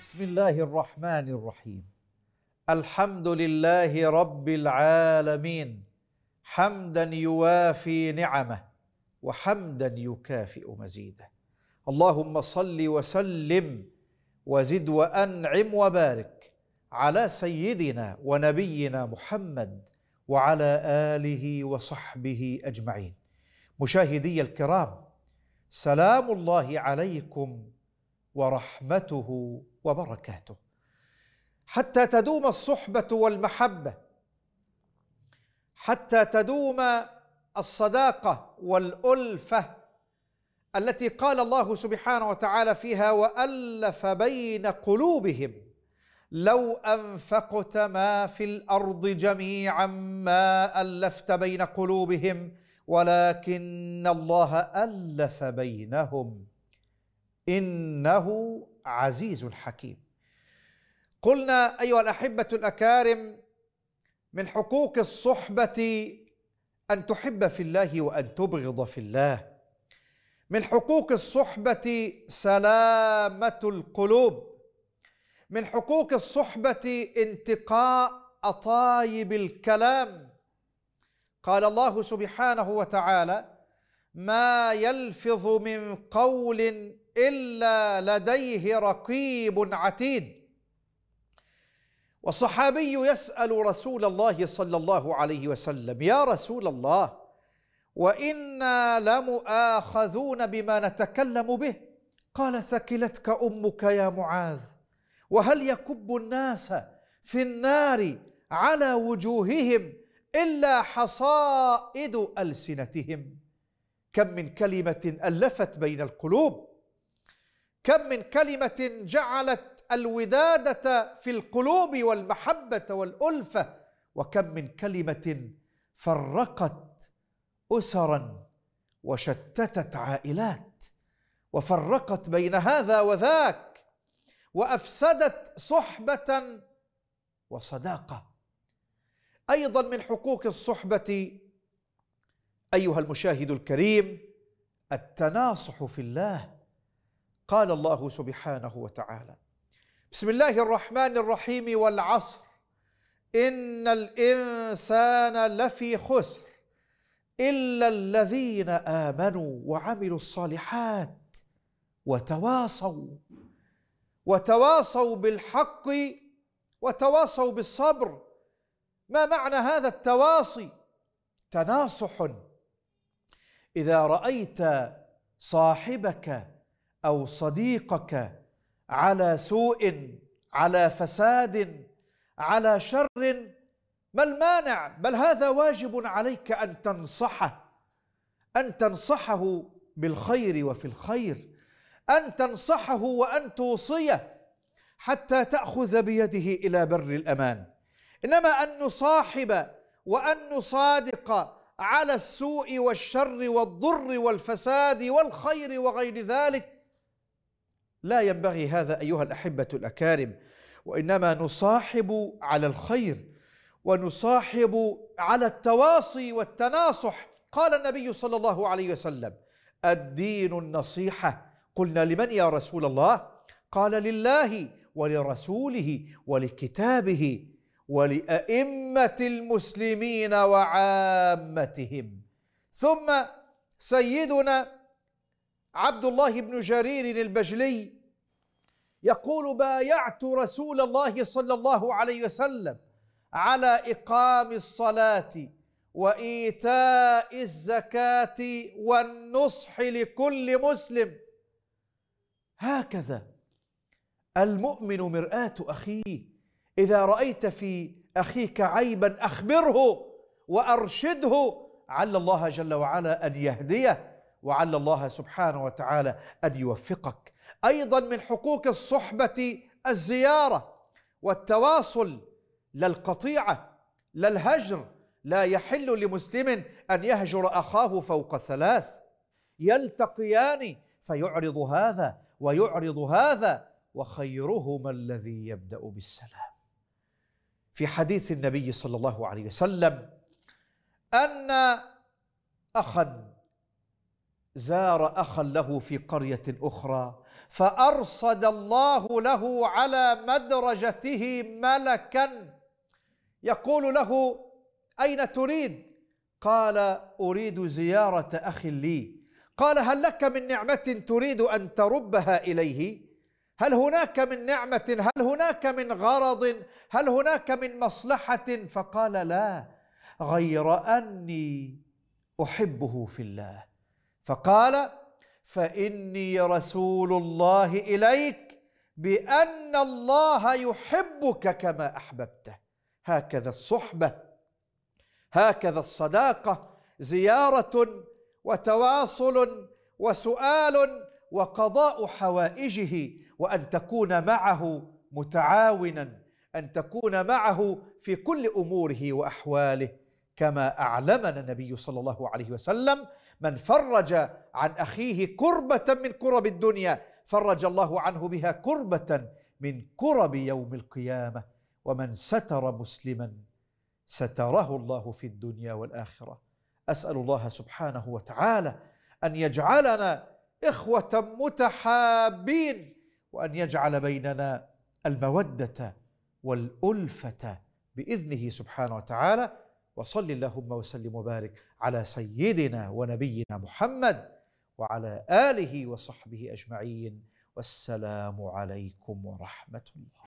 بسم الله الرحمن الرحيم الحمد لله رب العالمين حمدا يوافي نعمه وحمدا يكافئ مزيده اللهم صل وسلم وزد وانعم وبارك على سيدنا ونبينا محمد وعلى اله وصحبه اجمعين مشاهدي الكرام سلام الله عليكم ورحمته وبركاته حتى تدوم الصحبه والمحبه حتى تدوم الصداقه والالفه التي قال الله سبحانه وتعالى فيها والف بين قلوبهم لو انفقت ما في الارض جميعا ما الفت بين قلوبهم ولكن الله الف بينهم انه عزيز حكيم قلنا ايها الاحبه الاكارم من حقوق الصحبه ان تحب في الله وان تبغض في الله من حقوق الصحبه سلامه القلوب من حقوق الصحبه انتقاء اطايب الكلام قال الله سبحانه وتعالى ما يلفظ من قول إلا لديه رقيب عتيد والصحابي يسأل رسول الله صلى الله عليه وسلم يا رسول الله وإنا لمؤاخذون بما نتكلم به قال ثكلتك أمك يا معاذ وهل يكب الناس في النار على وجوههم إلا حصائد ألسنتهم كم من كلمة ألفت بين القلوب كم من كلمة جعلت الودادة في القلوب والمحبة والألفة وكم من كلمة فرقت أسرا وشتتت عائلات وفرقت بين هذا وذاك وأفسدت صحبة وصداقة أيضا من حقوق الصحبة أيها المشاهد الكريم التناصح في الله قال الله سبحانه وتعالى بسم الله الرحمن الرحيم والعصر ان الانسان لفي خسر الا الذين امنوا وعملوا الصالحات وتواصوا وتواصوا بالحق وتواصوا بالصبر ما معنى هذا التواصي تناصح اذا رايت صاحبك او صديقك على سوء على فساد على شر ما المانع بل هذا واجب عليك ان تنصحه ان تنصحه بالخير وفي الخير ان تنصحه وان توصيه حتى تاخذ بيده الى بر الامان انما ان نصاحب وان نصادق على السوء والشر والضر والفساد والخير وغير ذلك لا ينبغي هذا ايها الاحبه الاكارم وانما نصاحب على الخير ونصاحب على التواصي والتناصح قال النبي صلى الله عليه وسلم الدين النصيحه قلنا لمن يا رسول الله قال لله ولرسوله ولكتابه ولائمه المسلمين وعامتهم ثم سيدنا عبد الله بن جرير البجلي يقول بايعت رسول الله صلى الله عليه وسلم على إقام الصلاة وإيتاء الزكاة والنصح لكل مسلم هكذا المؤمن مرآة أخيه إذا رأيت في أخيك عيبا أخبره وأرشده عل الله جل وعلا أن يهديه وعل الله سبحانه وتعالى ان يوفقك ايضا من حقوق الصحبه الزياره والتواصل لا القطيعه لا الهجر لا يحل لمسلم ان يهجر اخاه فوق ثلاث يلتقيان فيعرض هذا ويعرض هذا وخيرهما الذي يبدا بالسلام في حديث النبي صلى الله عليه وسلم ان اخا زار اخا له في قريه اخرى فارصد الله له على مدرجته ملكا يقول له اين تريد قال اريد زياره اخ لي قال هل لك من نعمه تريد ان تربها اليه هل هناك من نعمه هل هناك من غرض هل هناك من مصلحه فقال لا غير اني احبه في الله فقال فاني رسول الله اليك بان الله يحبك كما احببته هكذا الصحبه هكذا الصداقه زياره وتواصل وسؤال وقضاء حوائجه وان تكون معه متعاونا ان تكون معه في كل اموره واحواله كما اعلمنا النبي صلى الله عليه وسلم من فرج عن أخيه كربة من كرب الدنيا فرج الله عنه بها كربة من كرب يوم القيامة ومن ستر مسلما ستره الله في الدنيا والآخرة أسأل الله سبحانه وتعالى أن يجعلنا إخوة متحابين وأن يجعل بيننا المودة والألفة بإذنه سبحانه وتعالى وصل اللهم وسلم وبارك على سيدنا ونبينا محمد وعلى اله وصحبه اجمعين والسلام عليكم ورحمه الله